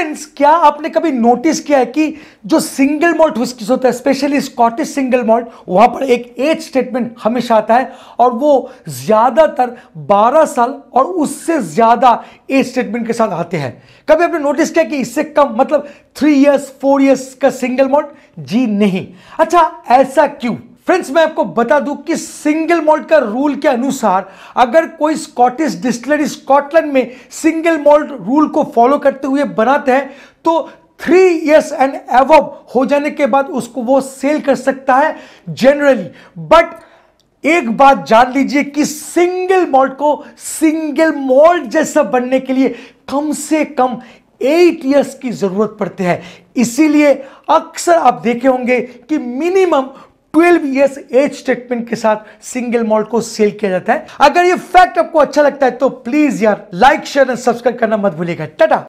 friends क्या आपने कभी नोटिस किया है कि जो सिंगल मॉल्ट होता है स्पेशली स्कॉटिश सिंगल मॉल्ट वहां पर एक एज स्टेटमेंट हमेशा आता है और वो ज्यादातर 12 साल और उससे ज्यादा एज स्टेटमेंट के साथ आते हैं कभी आपने नोटिस किया कि इससे कम मतलब थ्री इयर्स फोर ईयर्स का सिंगल मॉल्ट जी नहीं अच्छा ऐसा क्यों फ्रेंड्स मैं आपको बता दूं कि सिंगल मॉल्ट का रूल के अनुसार अगर कोई स्कॉटिश डिस्टिलरी स्कॉटलैंड में सिंगल मॉल्ट रूल को फॉलो करते हुए बनाते हैं तो थ्री ईयर्स एंड एव हो जाने के बाद उसको वो सेल कर सकता है जनरली बट एक बात जान लीजिए कि सिंगल मॉल्ट को सिंगल मॉल्ट जैसा बनने के लिए कम से कम एट ईयर्स की ज़रूरत पड़ती है इसीलिए अक्सर आप देखे होंगे कि मिनिमम 12 ईयर्स एज स्टेटमेंट के साथ सिंगल मॉल को सेल किया जाता है अगर ये फैक्ट आपको अच्छा लगता है तो प्लीज यार लाइक शेयर एंड सब्सक्राइब करना मत भूलिएगा टाटा